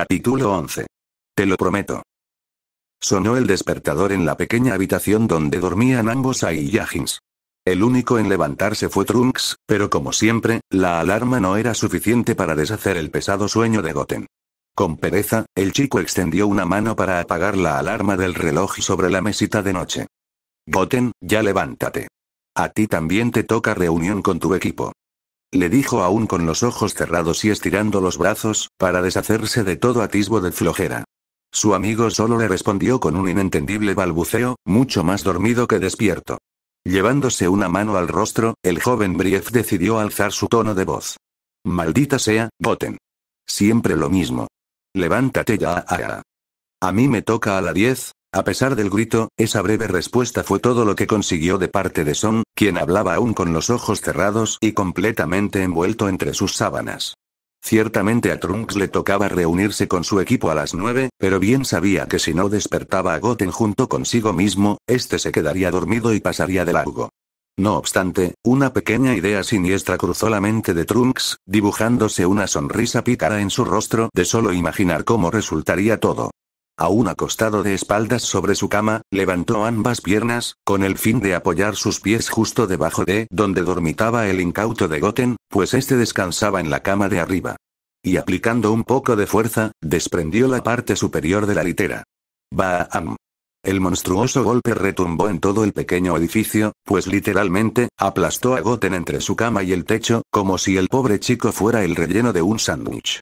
Capítulo 11. Te lo prometo. Sonó el despertador en la pequeña habitación donde dormían ambos A y El único en levantarse fue Trunks, pero como siempre, la alarma no era suficiente para deshacer el pesado sueño de Goten. Con pereza, el chico extendió una mano para apagar la alarma del reloj sobre la mesita de noche. Goten, ya levántate. A ti también te toca reunión con tu equipo le dijo aún con los ojos cerrados y estirando los brazos, para deshacerse de todo atisbo de flojera. Su amigo solo le respondió con un inentendible balbuceo, mucho más dormido que despierto. Llevándose una mano al rostro, el joven Brief decidió alzar su tono de voz. Maldita sea, boten. Siempre lo mismo. Levántate ya. A, a. a mí me toca a la 10, a pesar del grito, esa breve respuesta fue todo lo que consiguió de parte de Son, quien hablaba aún con los ojos cerrados y completamente envuelto entre sus sábanas. Ciertamente a Trunks le tocaba reunirse con su equipo a las nueve, pero bien sabía que si no despertaba a Goten junto consigo mismo, este se quedaría dormido y pasaría de largo. No obstante, una pequeña idea siniestra cruzó la mente de Trunks, dibujándose una sonrisa pícara en su rostro de solo imaginar cómo resultaría todo aún acostado de espaldas sobre su cama, levantó ambas piernas, con el fin de apoyar sus pies justo debajo de donde dormitaba el incauto de Goten, pues este descansaba en la cama de arriba. Y aplicando un poco de fuerza, desprendió la parte superior de la litera. Baam. El monstruoso golpe retumbó en todo el pequeño edificio, pues literalmente, aplastó a Goten entre su cama y el techo, como si el pobre chico fuera el relleno de un sándwich.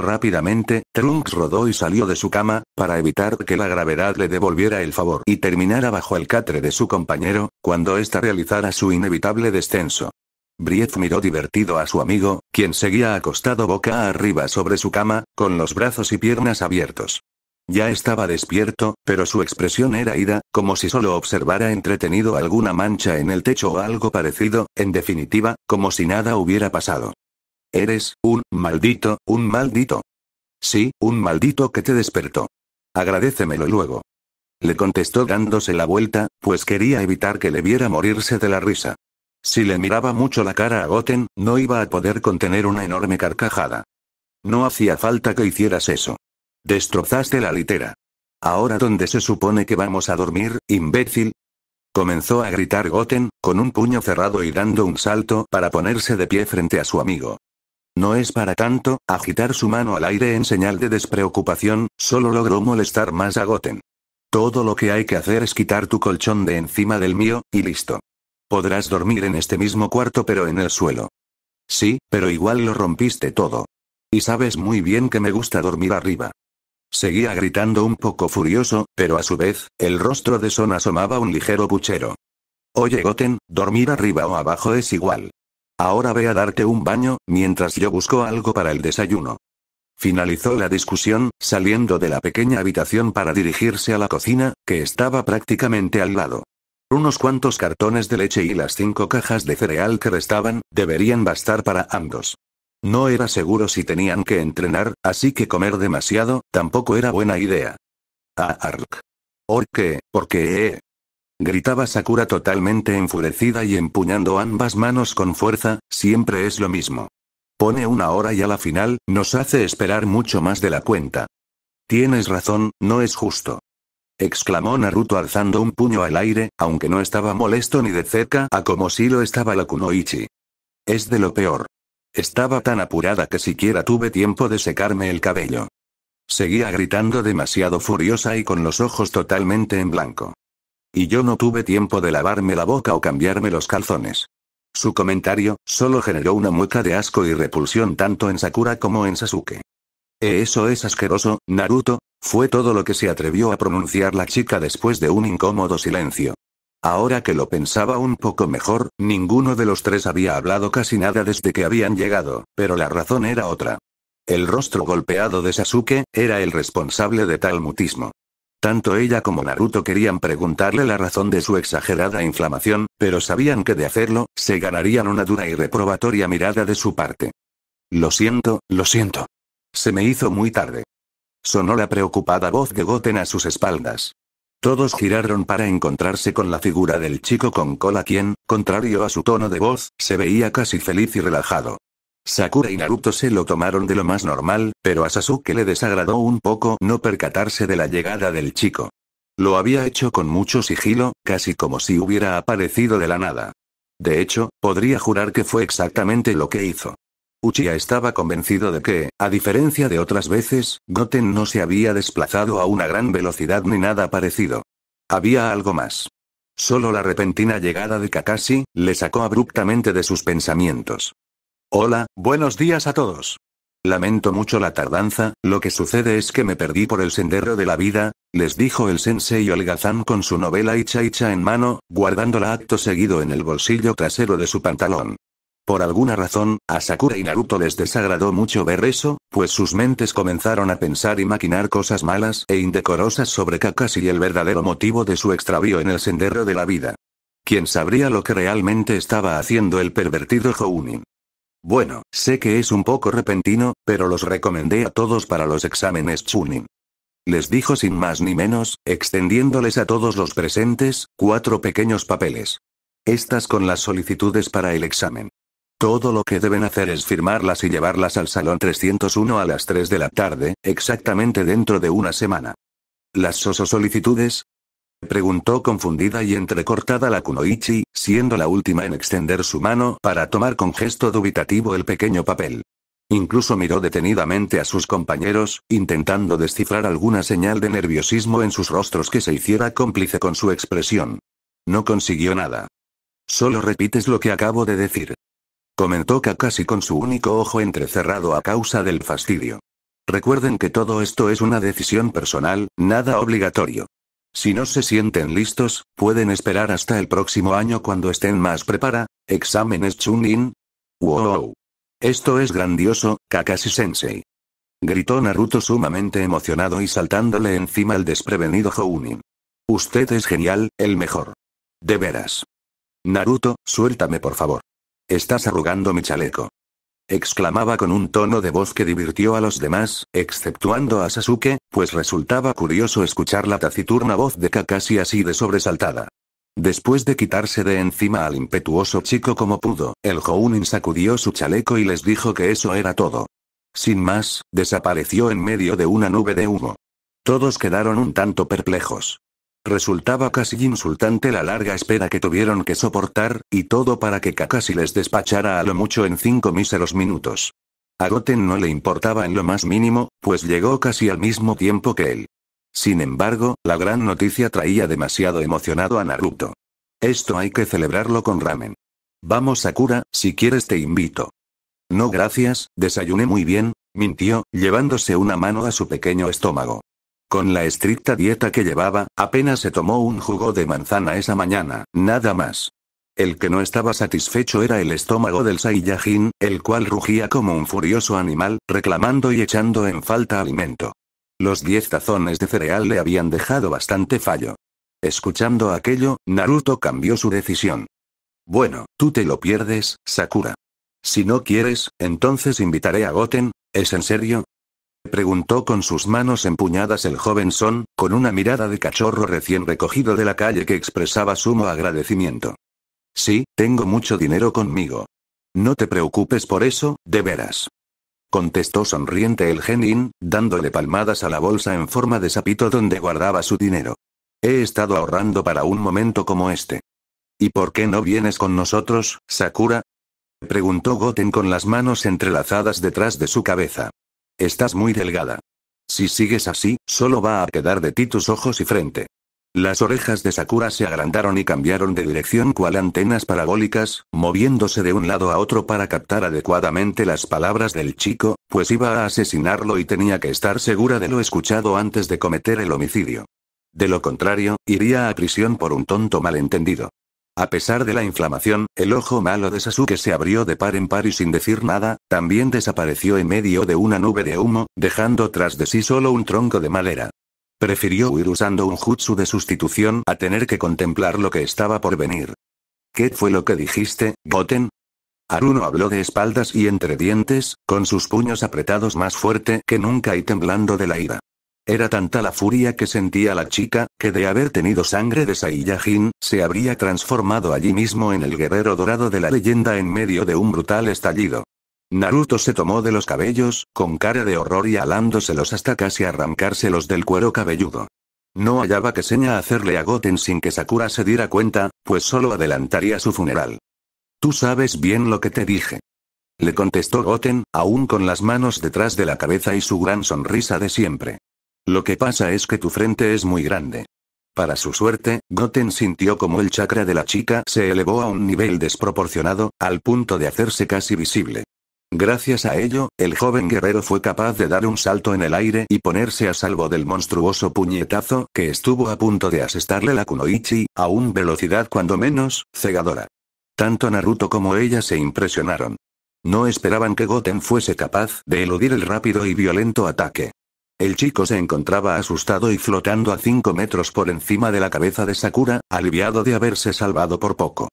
Rápidamente, Trunks rodó y salió de su cama, para evitar que la gravedad le devolviera el favor y terminara bajo el catre de su compañero, cuando ésta realizara su inevitable descenso. Brief miró divertido a su amigo, quien seguía acostado boca arriba sobre su cama, con los brazos y piernas abiertos. Ya estaba despierto, pero su expresión era ida, como si solo observara entretenido alguna mancha en el techo o algo parecido, en definitiva, como si nada hubiera pasado. Eres, un, maldito, un maldito. Sí, un maldito que te despertó. Agradecemelo luego. Le contestó dándose la vuelta, pues quería evitar que le viera morirse de la risa. Si le miraba mucho la cara a Goten, no iba a poder contener una enorme carcajada. No hacía falta que hicieras eso. Destrozaste la litera. Ahora ¿dónde se supone que vamos a dormir, imbécil. Comenzó a gritar Goten, con un puño cerrado y dando un salto para ponerse de pie frente a su amigo. No es para tanto, agitar su mano al aire en señal de despreocupación, solo logró molestar más a Goten. Todo lo que hay que hacer es quitar tu colchón de encima del mío, y listo. Podrás dormir en este mismo cuarto pero en el suelo. Sí, pero igual lo rompiste todo. Y sabes muy bien que me gusta dormir arriba. Seguía gritando un poco furioso, pero a su vez, el rostro de Son asomaba un ligero puchero. Oye Goten, dormir arriba o abajo es igual. Ahora ve a darte un baño, mientras yo busco algo para el desayuno. Finalizó la discusión, saliendo de la pequeña habitación para dirigirse a la cocina, que estaba prácticamente al lado. Unos cuantos cartones de leche y las cinco cajas de cereal que restaban, deberían bastar para ambos. No era seguro si tenían que entrenar, así que comer demasiado, tampoco era buena idea. Ah, arc. qué, porque, qué? gritaba Sakura totalmente enfurecida y empuñando ambas manos con fuerza, siempre es lo mismo. Pone una hora y a la final, nos hace esperar mucho más de la cuenta. Tienes razón, no es justo. Exclamó Naruto alzando un puño al aire, aunque no estaba molesto ni de cerca a como si lo estaba la Kunoichi. Es de lo peor. Estaba tan apurada que siquiera tuve tiempo de secarme el cabello. Seguía gritando demasiado furiosa y con los ojos totalmente en blanco. Y yo no tuve tiempo de lavarme la boca o cambiarme los calzones. Su comentario, solo generó una mueca de asco y repulsión tanto en Sakura como en Sasuke. Eh, eso es asqueroso, Naruto, fue todo lo que se atrevió a pronunciar la chica después de un incómodo silencio. Ahora que lo pensaba un poco mejor, ninguno de los tres había hablado casi nada desde que habían llegado, pero la razón era otra. El rostro golpeado de Sasuke, era el responsable de tal mutismo. Tanto ella como Naruto querían preguntarle la razón de su exagerada inflamación, pero sabían que de hacerlo, se ganarían una dura y reprobatoria mirada de su parte. Lo siento, lo siento. Se me hizo muy tarde. Sonó la preocupada voz de Goten a sus espaldas. Todos giraron para encontrarse con la figura del chico con cola quien, contrario a su tono de voz, se veía casi feliz y relajado. Sakura y Naruto se lo tomaron de lo más normal, pero a Sasuke le desagradó un poco no percatarse de la llegada del chico. Lo había hecho con mucho sigilo, casi como si hubiera aparecido de la nada. De hecho, podría jurar que fue exactamente lo que hizo. Uchiha estaba convencido de que, a diferencia de otras veces, Goten no se había desplazado a una gran velocidad ni nada parecido. Había algo más. Solo la repentina llegada de Kakashi, le sacó abruptamente de sus pensamientos. Hola, buenos días a todos. Lamento mucho la tardanza, lo que sucede es que me perdí por el sendero de la vida, les dijo el sensei holgazán con su novela Icha Icha en mano, guardándola acto seguido en el bolsillo trasero de su pantalón. Por alguna razón, a Sakura y Naruto les desagradó mucho ver eso, pues sus mentes comenzaron a pensar y maquinar cosas malas e indecorosas sobre Kakashi y el verdadero motivo de su extravío en el sendero de la vida. ¿Quién sabría lo que realmente estaba haciendo el pervertido Jounin? Bueno, sé que es un poco repentino, pero los recomendé a todos para los exámenes Chunin. Les dijo sin más ni menos, extendiéndoles a todos los presentes, cuatro pequeños papeles. Estas con las solicitudes para el examen. Todo lo que deben hacer es firmarlas y llevarlas al salón 301 a las 3 de la tarde, exactamente dentro de una semana. Las solicitudes, preguntó confundida y entrecortada la Kunoichi, siendo la última en extender su mano para tomar con gesto dubitativo el pequeño papel. Incluso miró detenidamente a sus compañeros, intentando descifrar alguna señal de nerviosismo en sus rostros que se hiciera cómplice con su expresión. No consiguió nada. Solo repites lo que acabo de decir. Comentó Kakashi con su único ojo entrecerrado a causa del fastidio. Recuerden que todo esto es una decisión personal, nada obligatorio. Si no se sienten listos, pueden esperar hasta el próximo año cuando estén más prepara. Exámenes Chunin. Wow. Esto es grandioso, Kakashi Sensei. Gritó Naruto sumamente emocionado y saltándole encima al desprevenido Jounin. Usted es genial, el mejor. De veras. Naruto, suéltame por favor. Estás arrugando mi chaleco. Exclamaba con un tono de voz que divirtió a los demás, exceptuando a Sasuke, pues resultaba curioso escuchar la taciturna voz de Kakashi así de sobresaltada. Después de quitarse de encima al impetuoso chico como pudo, el Jounin sacudió su chaleco y les dijo que eso era todo. Sin más, desapareció en medio de una nube de humo. Todos quedaron un tanto perplejos. Resultaba casi insultante la larga espera que tuvieron que soportar, y todo para que Kakashi les despachara a lo mucho en cinco míseros minutos. A Goten no le importaba en lo más mínimo, pues llegó casi al mismo tiempo que él. Sin embargo, la gran noticia traía demasiado emocionado a Naruto. Esto hay que celebrarlo con ramen. Vamos Sakura, si quieres te invito. No gracias, desayuné muy bien, mintió, llevándose una mano a su pequeño estómago. Con la estricta dieta que llevaba, apenas se tomó un jugo de manzana esa mañana, nada más. El que no estaba satisfecho era el estómago del Saiyajin, el cual rugía como un furioso animal, reclamando y echando en falta alimento. Los diez tazones de cereal le habían dejado bastante fallo. Escuchando aquello, Naruto cambió su decisión. Bueno, tú te lo pierdes, Sakura. Si no quieres, entonces invitaré a Goten, ¿es en serio? Preguntó con sus manos empuñadas el joven Son, con una mirada de cachorro recién recogido de la calle que expresaba sumo agradecimiento. Sí, tengo mucho dinero conmigo. No te preocupes por eso, de veras. Contestó sonriente el genin, dándole palmadas a la bolsa en forma de sapito donde guardaba su dinero. He estado ahorrando para un momento como este. ¿Y por qué no vienes con nosotros, Sakura? Preguntó Goten con las manos entrelazadas detrás de su cabeza. Estás muy delgada. Si sigues así, solo va a quedar de ti tus ojos y frente. Las orejas de Sakura se agrandaron y cambiaron de dirección cual antenas parabólicas, moviéndose de un lado a otro para captar adecuadamente las palabras del chico, pues iba a asesinarlo y tenía que estar segura de lo escuchado antes de cometer el homicidio. De lo contrario, iría a prisión por un tonto malentendido. A pesar de la inflamación, el ojo malo de Sasuke se abrió de par en par y sin decir nada, también desapareció en medio de una nube de humo, dejando tras de sí solo un tronco de madera. Prefirió huir usando un jutsu de sustitución a tener que contemplar lo que estaba por venir. ¿Qué fue lo que dijiste, Goten? Aruno habló de espaldas y entre dientes, con sus puños apretados más fuerte que nunca y temblando de la ira. Era tanta la furia que sentía la chica, que de haber tenido sangre de Saiyajin, se habría transformado allí mismo en el guerrero dorado de la leyenda en medio de un brutal estallido. Naruto se tomó de los cabellos, con cara de horror y alándoselos hasta casi arrancárselos del cuero cabelludo. No hallaba que seña hacerle a Goten sin que Sakura se diera cuenta, pues solo adelantaría su funeral. Tú sabes bien lo que te dije. Le contestó Goten, aún con las manos detrás de la cabeza y su gran sonrisa de siempre. Lo que pasa es que tu frente es muy grande. Para su suerte, Goten sintió como el chakra de la chica se elevó a un nivel desproporcionado, al punto de hacerse casi visible. Gracias a ello, el joven guerrero fue capaz de dar un salto en el aire y ponerse a salvo del monstruoso puñetazo que estuvo a punto de asestarle la Kunoichi, a una velocidad cuando menos, cegadora. Tanto Naruto como ella se impresionaron. No esperaban que Goten fuese capaz de eludir el rápido y violento ataque. El chico se encontraba asustado y flotando a 5 metros por encima de la cabeza de Sakura, aliviado de haberse salvado por poco.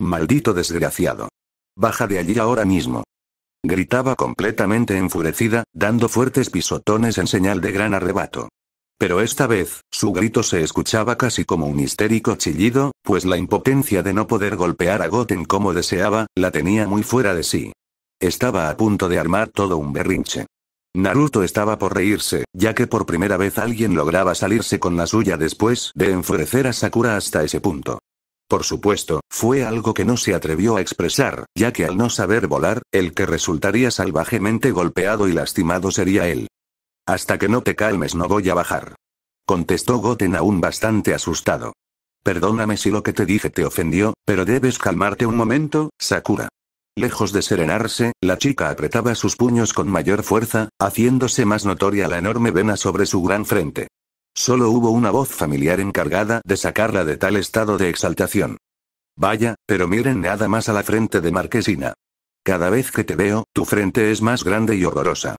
Maldito desgraciado. Baja de allí ahora mismo. Gritaba completamente enfurecida, dando fuertes pisotones en señal de gran arrebato. Pero esta vez, su grito se escuchaba casi como un histérico chillido, pues la impotencia de no poder golpear a Goten como deseaba, la tenía muy fuera de sí. Estaba a punto de armar todo un berrinche. Naruto estaba por reírse, ya que por primera vez alguien lograba salirse con la suya después de enfurecer a Sakura hasta ese punto. Por supuesto, fue algo que no se atrevió a expresar, ya que al no saber volar, el que resultaría salvajemente golpeado y lastimado sería él. Hasta que no te calmes no voy a bajar. Contestó Goten aún bastante asustado. Perdóname si lo que te dije te ofendió, pero debes calmarte un momento, Sakura. Lejos de serenarse, la chica apretaba sus puños con mayor fuerza, haciéndose más notoria la enorme vena sobre su gran frente. Solo hubo una voz familiar encargada de sacarla de tal estado de exaltación. Vaya, pero miren nada más a la frente de Marquesina. Cada vez que te veo, tu frente es más grande y horrorosa.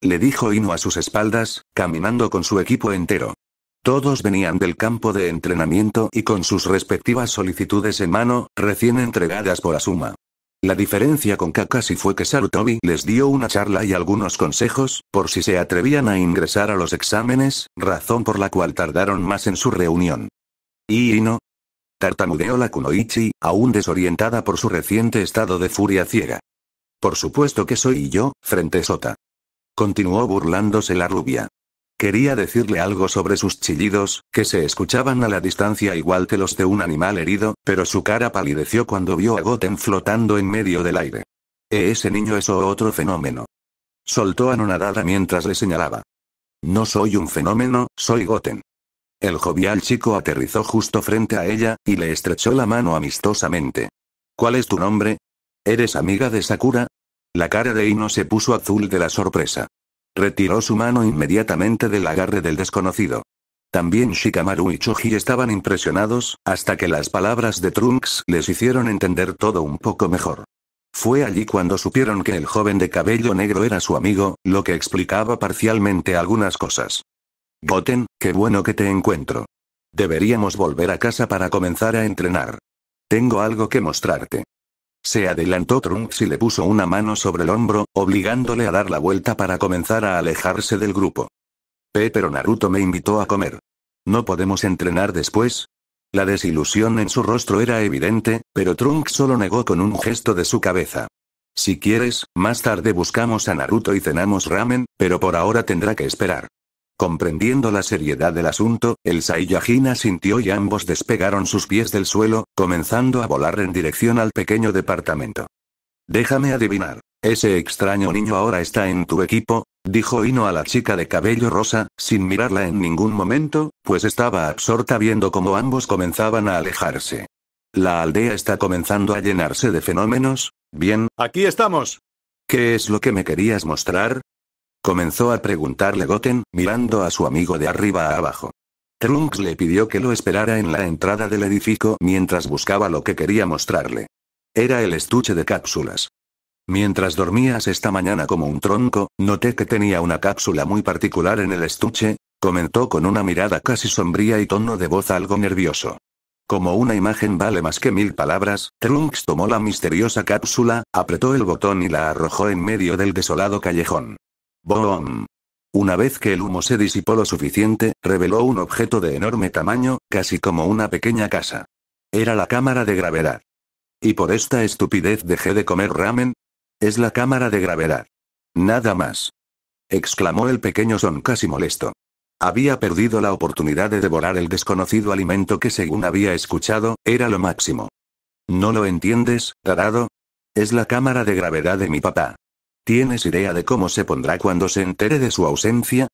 Le dijo Ino a sus espaldas, caminando con su equipo entero. Todos venían del campo de entrenamiento y con sus respectivas solicitudes en mano, recién entregadas por Asuma. La diferencia con Kakashi fue que Sarutobi les dio una charla y algunos consejos, por si se atrevían a ingresar a los exámenes, razón por la cual tardaron más en su reunión. ¿Y no, Tartamudeó la Kunoichi, aún desorientada por su reciente estado de furia ciega. Por supuesto que soy yo, frente sota. Continuó burlándose la rubia. Quería decirle algo sobre sus chillidos, que se escuchaban a la distancia igual que los de un animal herido, pero su cara palideció cuando vio a Goten flotando en medio del aire. ¿E ese niño es otro fenómeno. Soltó anonadada mientras le señalaba. No soy un fenómeno, soy Goten. El jovial chico aterrizó justo frente a ella, y le estrechó la mano amistosamente. ¿Cuál es tu nombre? ¿Eres amiga de Sakura? La cara de Ino se puso azul de la sorpresa. Retiró su mano inmediatamente del agarre del desconocido. También Shikamaru y Choji estaban impresionados, hasta que las palabras de Trunks les hicieron entender todo un poco mejor. Fue allí cuando supieron que el joven de cabello negro era su amigo, lo que explicaba parcialmente algunas cosas. Goten, qué bueno que te encuentro. Deberíamos volver a casa para comenzar a entrenar. Tengo algo que mostrarte. Se adelantó Trunks y le puso una mano sobre el hombro, obligándole a dar la vuelta para comenzar a alejarse del grupo. Pero Naruto me invitó a comer. ¿No podemos entrenar después? La desilusión en su rostro era evidente, pero Trunks solo negó con un gesto de su cabeza. Si quieres, más tarde buscamos a Naruto y cenamos ramen, pero por ahora tendrá que esperar. Comprendiendo la seriedad del asunto, el Saiyajin asintió y ambos despegaron sus pies del suelo, comenzando a volar en dirección al pequeño departamento. Déjame adivinar. Ese extraño niño ahora está en tu equipo, dijo Hino a la chica de cabello rosa, sin mirarla en ningún momento, pues estaba absorta viendo cómo ambos comenzaban a alejarse. La aldea está comenzando a llenarse de fenómenos. Bien, aquí estamos. ¿Qué es lo que me querías mostrar? comenzó a preguntarle Goten, mirando a su amigo de arriba a abajo. Trunks le pidió que lo esperara en la entrada del edificio mientras buscaba lo que quería mostrarle. Era el estuche de cápsulas. Mientras dormías esta mañana como un tronco, noté que tenía una cápsula muy particular en el estuche, comentó con una mirada casi sombría y tono de voz algo nervioso. Como una imagen vale más que mil palabras, Trunks tomó la misteriosa cápsula, apretó el botón y la arrojó en medio del desolado callejón. Boom. Una vez que el humo se disipó lo suficiente, reveló un objeto de enorme tamaño, casi como una pequeña casa. Era la cámara de gravedad. Y por esta estupidez dejé de comer ramen. Es la cámara de gravedad. Nada más. Exclamó el pequeño son casi molesto. Había perdido la oportunidad de devorar el desconocido alimento que según había escuchado, era lo máximo. ¿No lo entiendes, tarado? Es la cámara de gravedad de mi papá. ¿Tienes idea de cómo se pondrá cuando se entere de su ausencia?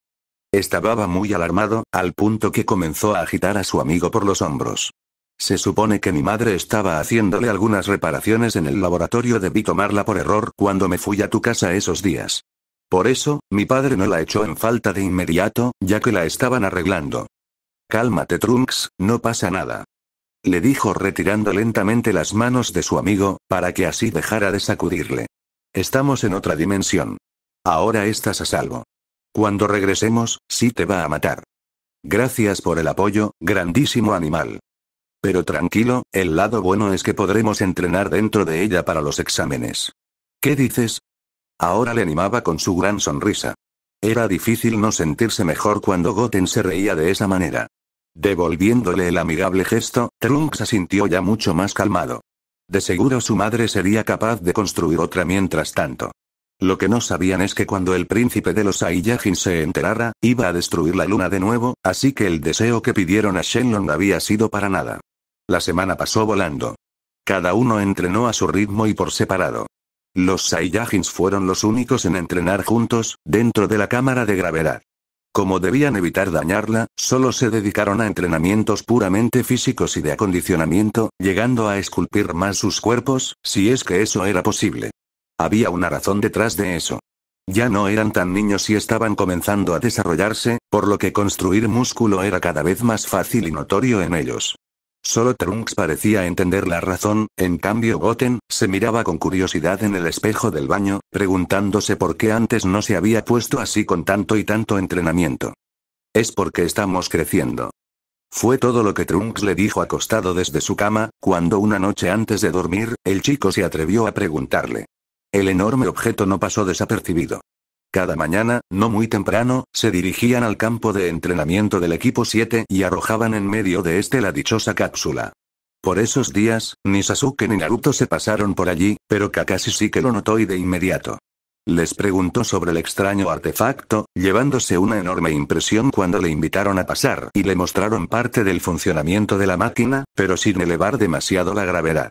Estaba muy alarmado, al punto que comenzó a agitar a su amigo por los hombros. Se supone que mi madre estaba haciéndole algunas reparaciones en el laboratorio, debí tomarla por error cuando me fui a tu casa esos días. Por eso, mi padre no la echó en falta de inmediato, ya que la estaban arreglando. Cálmate, Trunks, no pasa nada. Le dijo retirando lentamente las manos de su amigo, para que así dejara de sacudirle. Estamos en otra dimensión. Ahora estás a salvo. Cuando regresemos, sí te va a matar. Gracias por el apoyo, grandísimo animal. Pero tranquilo, el lado bueno es que podremos entrenar dentro de ella para los exámenes. ¿Qué dices? Ahora le animaba con su gran sonrisa. Era difícil no sentirse mejor cuando Goten se reía de esa manera. Devolviéndole el amigable gesto, Trunks asintió ya mucho más calmado. De seguro su madre sería capaz de construir otra mientras tanto. Lo que no sabían es que cuando el príncipe de los Saiyajins se enterara, iba a destruir la luna de nuevo, así que el deseo que pidieron a Shenlong había sido para nada. La semana pasó volando. Cada uno entrenó a su ritmo y por separado. Los Saiyajins fueron los únicos en entrenar juntos, dentro de la cámara de gravedad. Como debían evitar dañarla, solo se dedicaron a entrenamientos puramente físicos y de acondicionamiento, llegando a esculpir más sus cuerpos, si es que eso era posible. Había una razón detrás de eso. Ya no eran tan niños y estaban comenzando a desarrollarse, por lo que construir músculo era cada vez más fácil y notorio en ellos. Solo Trunks parecía entender la razón, en cambio Goten, se miraba con curiosidad en el espejo del baño, preguntándose por qué antes no se había puesto así con tanto y tanto entrenamiento. Es porque estamos creciendo. Fue todo lo que Trunks le dijo acostado desde su cama, cuando una noche antes de dormir, el chico se atrevió a preguntarle. El enorme objeto no pasó desapercibido. Cada mañana, no muy temprano, se dirigían al campo de entrenamiento del equipo 7 y arrojaban en medio de este la dichosa cápsula. Por esos días, ni Sasuke ni Naruto se pasaron por allí, pero Kakashi sí que lo notó y de inmediato. Les preguntó sobre el extraño artefacto, llevándose una enorme impresión cuando le invitaron a pasar y le mostraron parte del funcionamiento de la máquina, pero sin elevar demasiado la gravedad.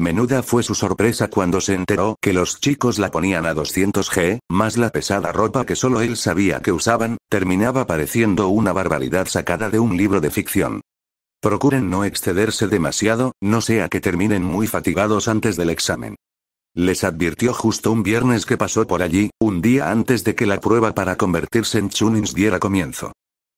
Menuda fue su sorpresa cuando se enteró que los chicos la ponían a 200 G, más la pesada ropa que solo él sabía que usaban, terminaba pareciendo una barbaridad sacada de un libro de ficción. Procuren no excederse demasiado, no sea que terminen muy fatigados antes del examen. Les advirtió justo un viernes que pasó por allí, un día antes de que la prueba para convertirse en Chunins diera comienzo.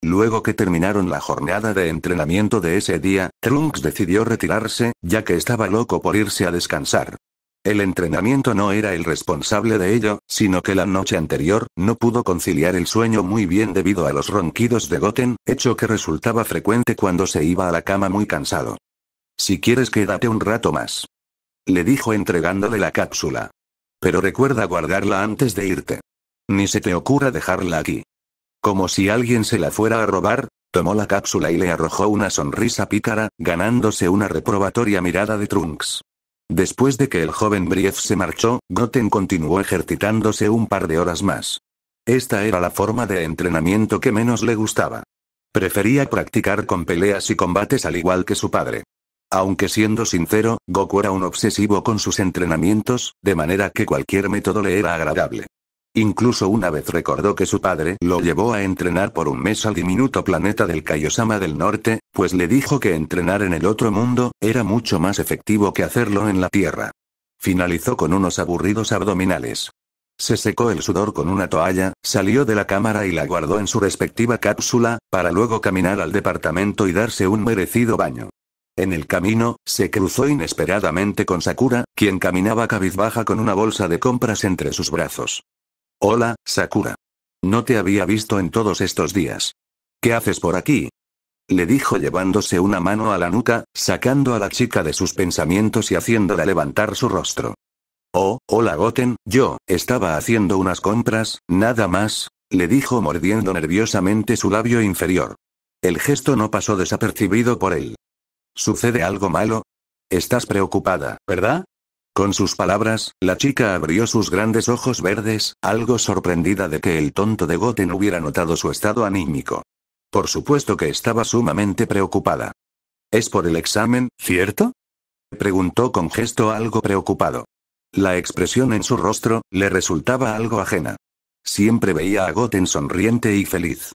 Luego que terminaron la jornada de entrenamiento de ese día, Trunks decidió retirarse, ya que estaba loco por irse a descansar. El entrenamiento no era el responsable de ello, sino que la noche anterior, no pudo conciliar el sueño muy bien debido a los ronquidos de Goten, hecho que resultaba frecuente cuando se iba a la cama muy cansado. Si quieres quédate un rato más. Le dijo entregándole la cápsula. Pero recuerda guardarla antes de irte. Ni se te ocurra dejarla aquí. Como si alguien se la fuera a robar, tomó la cápsula y le arrojó una sonrisa pícara, ganándose una reprobatoria mirada de Trunks. Después de que el joven Brief se marchó, Goten continuó ejercitándose un par de horas más. Esta era la forma de entrenamiento que menos le gustaba. Prefería practicar con peleas y combates al igual que su padre. Aunque siendo sincero, Goku era un obsesivo con sus entrenamientos, de manera que cualquier método le era agradable. Incluso una vez recordó que su padre lo llevó a entrenar por un mes al diminuto planeta del Kaiosama del Norte, pues le dijo que entrenar en el otro mundo era mucho más efectivo que hacerlo en la Tierra. Finalizó con unos aburridos abdominales. Se secó el sudor con una toalla, salió de la cámara y la guardó en su respectiva cápsula, para luego caminar al departamento y darse un merecido baño. En el camino, se cruzó inesperadamente con Sakura, quien caminaba cabizbaja con una bolsa de compras entre sus brazos. Hola, Sakura. No te había visto en todos estos días. ¿Qué haces por aquí? Le dijo llevándose una mano a la nuca, sacando a la chica de sus pensamientos y haciéndola levantar su rostro. Oh, hola Goten, yo, estaba haciendo unas compras, nada más, le dijo mordiendo nerviosamente su labio inferior. El gesto no pasó desapercibido por él. ¿Sucede algo malo? Estás preocupada, ¿verdad? Con sus palabras, la chica abrió sus grandes ojos verdes, algo sorprendida de que el tonto de Goten hubiera notado su estado anímico. Por supuesto que estaba sumamente preocupada. ¿Es por el examen, cierto? Preguntó con gesto algo preocupado. La expresión en su rostro, le resultaba algo ajena. Siempre veía a Goten sonriente y feliz.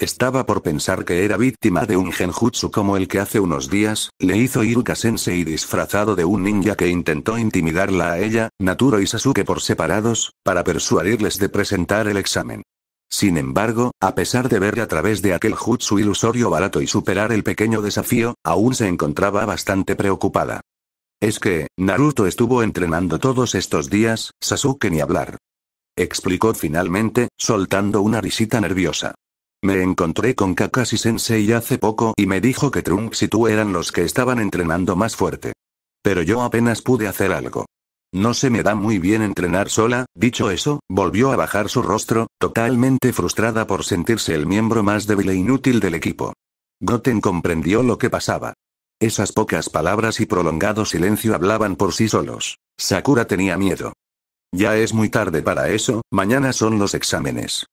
Estaba por pensar que era víctima de un genjutsu como el que hace unos días, le hizo Iruka Sensei disfrazado de un ninja que intentó intimidarla a ella, Naturo y Sasuke por separados, para persuadirles de presentar el examen. Sin embargo, a pesar de ver a través de aquel jutsu ilusorio barato y superar el pequeño desafío, aún se encontraba bastante preocupada. Es que, Naruto estuvo entrenando todos estos días, Sasuke ni hablar. Explicó finalmente, soltando una risita nerviosa. Me encontré con Kakashi Sensei hace poco y me dijo que Trunks y tú eran los que estaban entrenando más fuerte. Pero yo apenas pude hacer algo. No se me da muy bien entrenar sola, dicho eso, volvió a bajar su rostro, totalmente frustrada por sentirse el miembro más débil e inútil del equipo. Goten comprendió lo que pasaba. Esas pocas palabras y prolongado silencio hablaban por sí solos. Sakura tenía miedo. Ya es muy tarde para eso, mañana son los exámenes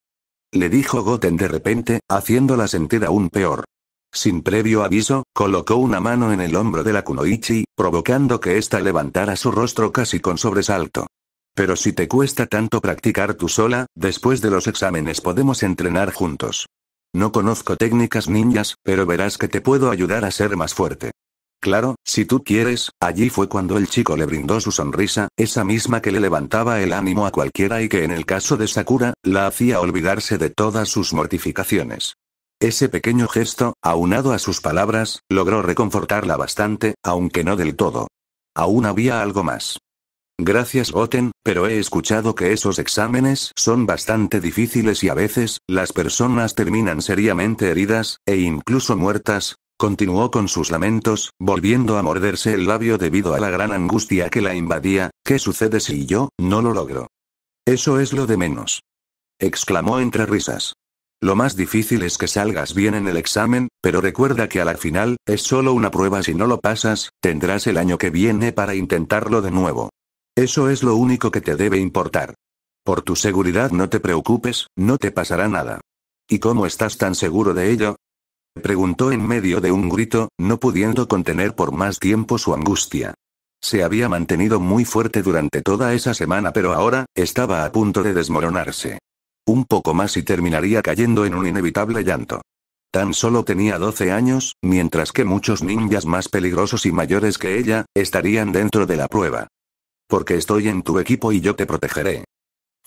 le dijo Goten de repente, haciéndola sentir aún peor. Sin previo aviso, colocó una mano en el hombro de la Kunoichi, provocando que ésta levantara su rostro casi con sobresalto. Pero si te cuesta tanto practicar tú sola, después de los exámenes podemos entrenar juntos. No conozco técnicas ninjas, pero verás que te puedo ayudar a ser más fuerte. Claro, si tú quieres, allí fue cuando el chico le brindó su sonrisa, esa misma que le levantaba el ánimo a cualquiera y que en el caso de Sakura, la hacía olvidarse de todas sus mortificaciones. Ese pequeño gesto, aunado a sus palabras, logró reconfortarla bastante, aunque no del todo. Aún había algo más. Gracias Goten, pero he escuchado que esos exámenes son bastante difíciles y a veces, las personas terminan seriamente heridas, e incluso muertas, Continuó con sus lamentos, volviendo a morderse el labio debido a la gran angustia que la invadía, ¿qué sucede si yo, no lo logro? Eso es lo de menos. Exclamó entre risas. Lo más difícil es que salgas bien en el examen, pero recuerda que a la final, es solo una prueba si no lo pasas, tendrás el año que viene para intentarlo de nuevo. Eso es lo único que te debe importar. Por tu seguridad no te preocupes, no te pasará nada. ¿Y cómo estás tan seguro de ello? preguntó en medio de un grito, no pudiendo contener por más tiempo su angustia. Se había mantenido muy fuerte durante toda esa semana pero ahora, estaba a punto de desmoronarse. Un poco más y terminaría cayendo en un inevitable llanto. Tan solo tenía 12 años, mientras que muchos ninjas más peligrosos y mayores que ella, estarían dentro de la prueba. Porque estoy en tu equipo y yo te protegeré.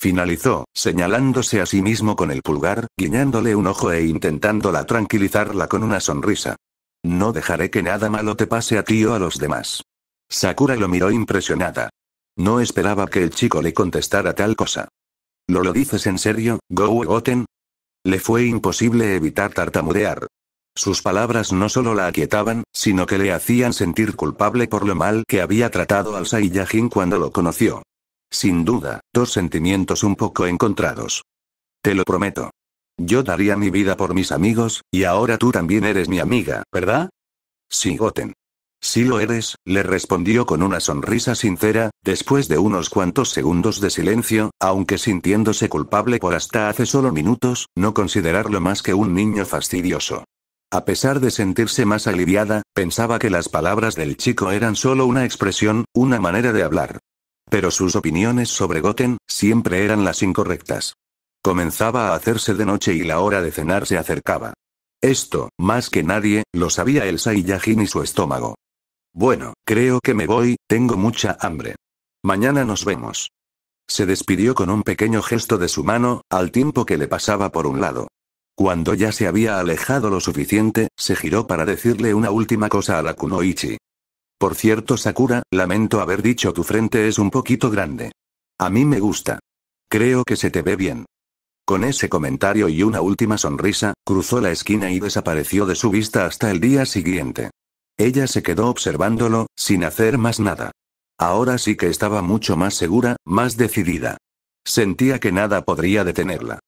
Finalizó, señalándose a sí mismo con el pulgar, guiñándole un ojo e intentándola tranquilizarla con una sonrisa. No dejaré que nada malo te pase a ti o a los demás. Sakura lo miró impresionada. No esperaba que el chico le contestara tal cosa. ¿Lo lo dices en serio, Gou Goten? Le fue imposible evitar tartamudear. Sus palabras no solo la aquietaban, sino que le hacían sentir culpable por lo mal que había tratado al Saiyajin cuando lo conoció. Sin duda, dos sentimientos un poco encontrados. Te lo prometo. Yo daría mi vida por mis amigos, y ahora tú también eres mi amiga, ¿verdad? Sí, Goten. Sí lo eres, le respondió con una sonrisa sincera, después de unos cuantos segundos de silencio, aunque sintiéndose culpable por hasta hace solo minutos, no considerarlo más que un niño fastidioso. A pesar de sentirse más aliviada, pensaba que las palabras del chico eran solo una expresión, una manera de hablar. Pero sus opiniones sobre Goten, siempre eran las incorrectas. Comenzaba a hacerse de noche y la hora de cenar se acercaba. Esto, más que nadie, lo sabía el Saiyajin y su estómago. Bueno, creo que me voy, tengo mucha hambre. Mañana nos vemos. Se despidió con un pequeño gesto de su mano, al tiempo que le pasaba por un lado. Cuando ya se había alejado lo suficiente, se giró para decirle una última cosa a la Kunoichi. Por cierto Sakura, lamento haber dicho tu frente es un poquito grande. A mí me gusta. Creo que se te ve bien. Con ese comentario y una última sonrisa, cruzó la esquina y desapareció de su vista hasta el día siguiente. Ella se quedó observándolo, sin hacer más nada. Ahora sí que estaba mucho más segura, más decidida. Sentía que nada podría detenerla.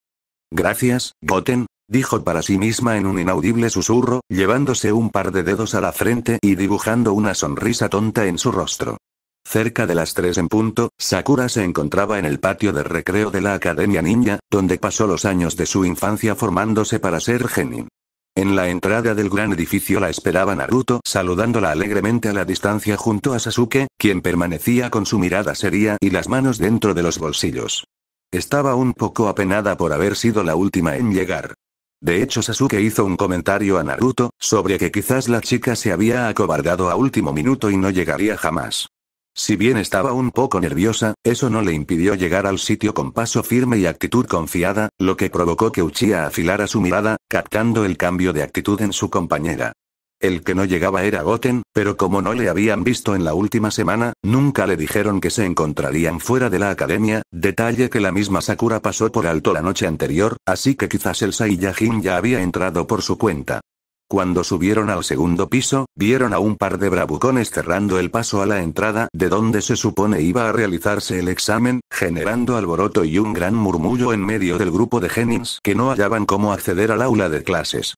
Gracias, Goten, dijo para sí misma en un inaudible susurro, llevándose un par de dedos a la frente y dibujando una sonrisa tonta en su rostro. Cerca de las tres en punto, Sakura se encontraba en el patio de recreo de la Academia Ninja, donde pasó los años de su infancia formándose para ser genin. En la entrada del gran edificio la esperaba Naruto saludándola alegremente a la distancia junto a Sasuke, quien permanecía con su mirada seria y las manos dentro de los bolsillos. Estaba un poco apenada por haber sido la última en llegar. De hecho Sasuke hizo un comentario a Naruto, sobre que quizás la chica se había acobardado a último minuto y no llegaría jamás. Si bien estaba un poco nerviosa, eso no le impidió llegar al sitio con paso firme y actitud confiada, lo que provocó que Uchiha afilara su mirada, captando el cambio de actitud en su compañera. El que no llegaba era Goten, pero como no le habían visto en la última semana, nunca le dijeron que se encontrarían fuera de la academia, detalle que la misma Sakura pasó por alto la noche anterior, así que quizás el Saiyajin ya había entrado por su cuenta. Cuando subieron al segundo piso, vieron a un par de bravucones cerrando el paso a la entrada de donde se supone iba a realizarse el examen, generando alboroto y un gran murmullo en medio del grupo de genins que no hallaban cómo acceder al aula de clases.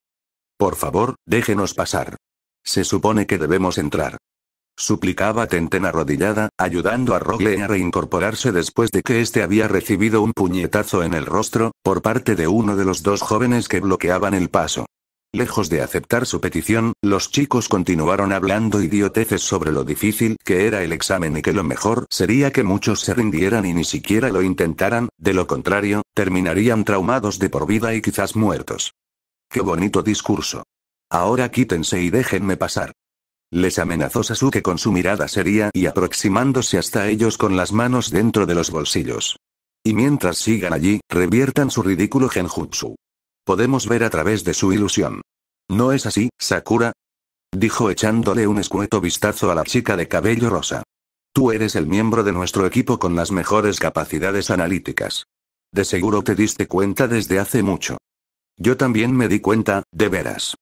Por favor, déjenos pasar. Se supone que debemos entrar. Suplicaba Tenten arrodillada, ayudando a Rogle a reincorporarse después de que éste había recibido un puñetazo en el rostro, por parte de uno de los dos jóvenes que bloqueaban el paso. Lejos de aceptar su petición, los chicos continuaron hablando idioteces sobre lo difícil que era el examen y que lo mejor sería que muchos se rindieran y ni siquiera lo intentaran, de lo contrario, terminarían traumados de por vida y quizás muertos. Qué bonito discurso. Ahora quítense y déjenme pasar. Les amenazó Sasuke con su mirada seria y aproximándose hasta ellos con las manos dentro de los bolsillos. Y mientras sigan allí, reviertan su ridículo genjutsu. Podemos ver a través de su ilusión. ¿No es así, Sakura? Dijo echándole un escueto vistazo a la chica de cabello rosa. Tú eres el miembro de nuestro equipo con las mejores capacidades analíticas. De seguro te diste cuenta desde hace mucho. Yo también me di cuenta, de veras.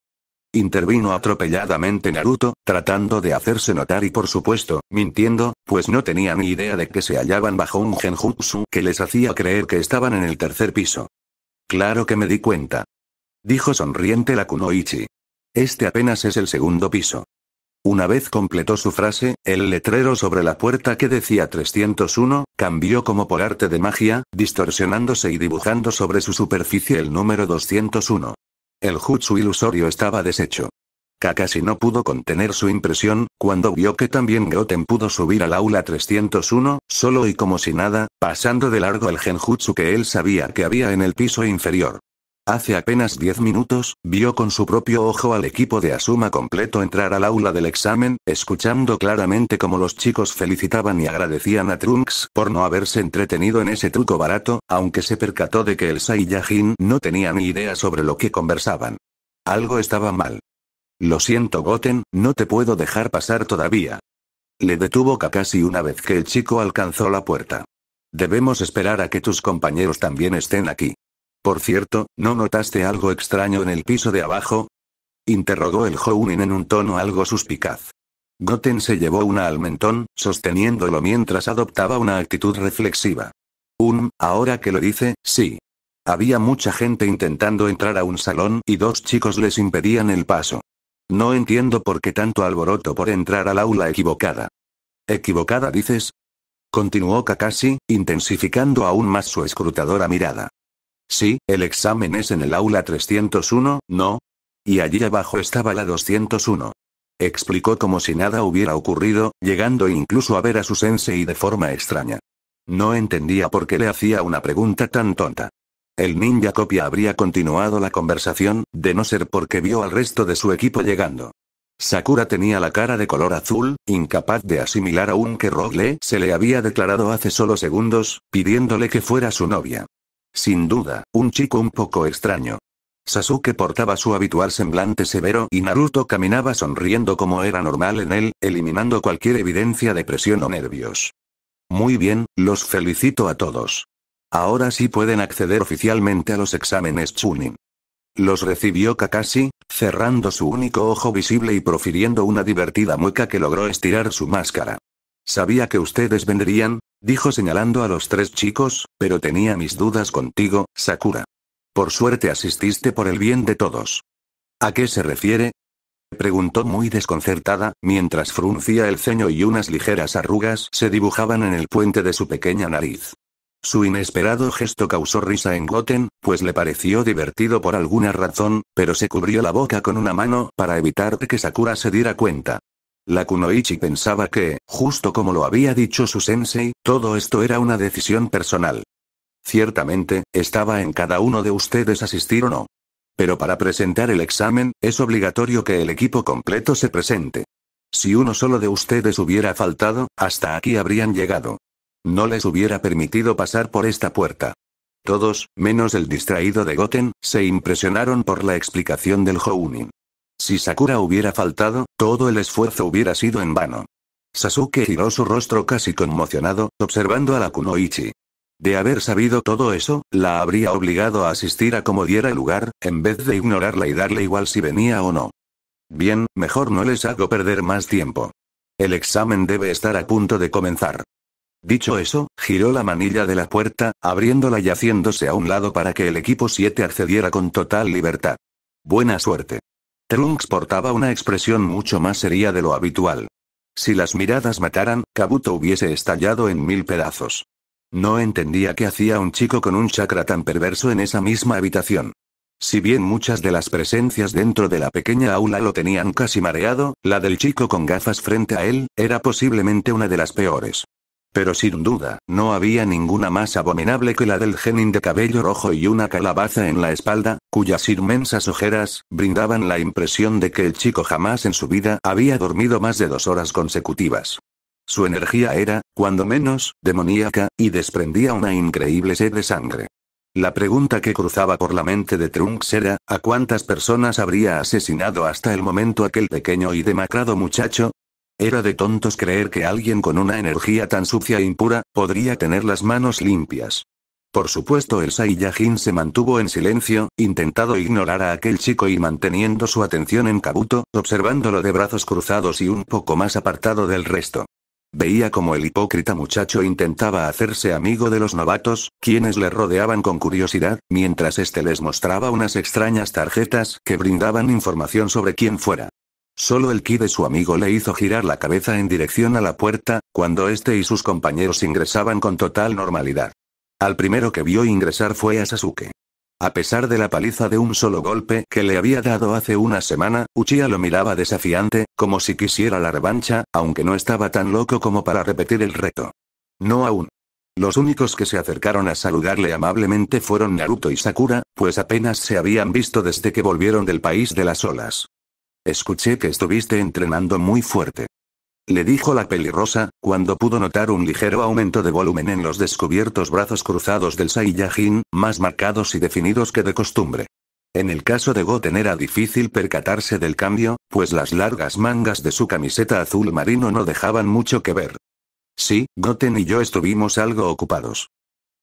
Intervino atropelladamente Naruto, tratando de hacerse notar y por supuesto, mintiendo, pues no tenía ni idea de que se hallaban bajo un genjutsu que les hacía creer que estaban en el tercer piso. Claro que me di cuenta. Dijo sonriente la kunoichi. Este apenas es el segundo piso. Una vez completó su frase, el letrero sobre la puerta que decía 301, cambió como por arte de magia, distorsionándose y dibujando sobre su superficie el número 201. El jutsu ilusorio estaba deshecho. Kakashi no pudo contener su impresión, cuando vio que también Goten pudo subir al aula 301, solo y como si nada, pasando de largo el genjutsu que él sabía que había en el piso inferior. Hace apenas 10 minutos, vio con su propio ojo al equipo de Asuma completo entrar al aula del examen, escuchando claramente cómo los chicos felicitaban y agradecían a Trunks por no haberse entretenido en ese truco barato, aunque se percató de que el Saiyajin no tenía ni idea sobre lo que conversaban. Algo estaba mal. Lo siento Goten, no te puedo dejar pasar todavía. Le detuvo Kakashi una vez que el chico alcanzó la puerta. Debemos esperar a que tus compañeros también estén aquí. Por cierto, ¿no notaste algo extraño en el piso de abajo? Interrogó el Jounin en un tono algo suspicaz. Goten se llevó una al mentón, sosteniéndolo mientras adoptaba una actitud reflexiva. Un, ahora que lo dice, sí. Había mucha gente intentando entrar a un salón y dos chicos les impedían el paso. No entiendo por qué tanto alboroto por entrar al aula equivocada. ¿Equivocada dices? Continuó Kakashi, intensificando aún más su escrutadora mirada. Sí, el examen es en el aula 301, ¿no? Y allí abajo estaba la 201. Explicó como si nada hubiera ocurrido, llegando incluso a ver a su sensei de forma extraña. No entendía por qué le hacía una pregunta tan tonta. El ninja copia habría continuado la conversación, de no ser porque vio al resto de su equipo llegando. Sakura tenía la cara de color azul, incapaz de asimilar aún que Rogle se le había declarado hace solo segundos, pidiéndole que fuera su novia. Sin duda, un chico un poco extraño. Sasuke portaba su habitual semblante severo y Naruto caminaba sonriendo como era normal en él, eliminando cualquier evidencia de presión o nervios. Muy bien, los felicito a todos. Ahora sí pueden acceder oficialmente a los exámenes Chunin. Los recibió Kakashi, cerrando su único ojo visible y profiriendo una divertida mueca que logró estirar su máscara. Sabía que ustedes vendrían, dijo señalando a los tres chicos, pero tenía mis dudas contigo, Sakura. Por suerte asististe por el bien de todos. ¿A qué se refiere? Preguntó muy desconcertada, mientras fruncía el ceño y unas ligeras arrugas se dibujaban en el puente de su pequeña nariz. Su inesperado gesto causó risa en Goten, pues le pareció divertido por alguna razón, pero se cubrió la boca con una mano para evitar que Sakura se diera cuenta. La Kunoichi pensaba que, justo como lo había dicho su sensei, todo esto era una decisión personal. Ciertamente, estaba en cada uno de ustedes asistir o no. Pero para presentar el examen, es obligatorio que el equipo completo se presente. Si uno solo de ustedes hubiera faltado, hasta aquí habrían llegado. No les hubiera permitido pasar por esta puerta. Todos, menos el distraído de Goten, se impresionaron por la explicación del Hounin. Si Sakura hubiera faltado, todo el esfuerzo hubiera sido en vano. Sasuke giró su rostro casi conmocionado, observando a la Kunoichi. De haber sabido todo eso, la habría obligado a asistir a como diera lugar, en vez de ignorarla y darle igual si venía o no. Bien, mejor no les hago perder más tiempo. El examen debe estar a punto de comenzar. Dicho eso, giró la manilla de la puerta, abriéndola y haciéndose a un lado para que el equipo 7 accediera con total libertad. Buena suerte. Trunks portaba una expresión mucho más seria de lo habitual. Si las miradas mataran, Kabuto hubiese estallado en mil pedazos. No entendía qué hacía un chico con un chakra tan perverso en esa misma habitación. Si bien muchas de las presencias dentro de la pequeña aula lo tenían casi mareado, la del chico con gafas frente a él, era posiblemente una de las peores. Pero sin duda, no había ninguna más abominable que la del genin de cabello rojo y una calabaza en la espalda, cuyas inmensas ojeras, brindaban la impresión de que el chico jamás en su vida había dormido más de dos horas consecutivas. Su energía era, cuando menos, demoníaca, y desprendía una increíble sed de sangre. La pregunta que cruzaba por la mente de Trunks era, ¿a cuántas personas habría asesinado hasta el momento aquel pequeño y demacrado muchacho? Era de tontos creer que alguien con una energía tan sucia e impura, podría tener las manos limpias. Por supuesto el Saiyajin se mantuvo en silencio, intentado ignorar a aquel chico y manteniendo su atención en Kabuto, observándolo de brazos cruzados y un poco más apartado del resto. Veía como el hipócrita muchacho intentaba hacerse amigo de los novatos, quienes le rodeaban con curiosidad, mientras este les mostraba unas extrañas tarjetas que brindaban información sobre quién fuera. Solo el ki de su amigo le hizo girar la cabeza en dirección a la puerta, cuando este y sus compañeros ingresaban con total normalidad. Al primero que vio ingresar fue a Sasuke. A pesar de la paliza de un solo golpe que le había dado hace una semana, Uchiha lo miraba desafiante, como si quisiera la revancha, aunque no estaba tan loco como para repetir el reto. No aún. Los únicos que se acercaron a saludarle amablemente fueron Naruto y Sakura, pues apenas se habían visto desde que volvieron del país de las olas. Escuché que estuviste entrenando muy fuerte. Le dijo la pelirrosa, cuando pudo notar un ligero aumento de volumen en los descubiertos brazos cruzados del Saiyajin, más marcados y definidos que de costumbre. En el caso de Goten era difícil percatarse del cambio, pues las largas mangas de su camiseta azul marino no dejaban mucho que ver. Sí, Goten y yo estuvimos algo ocupados.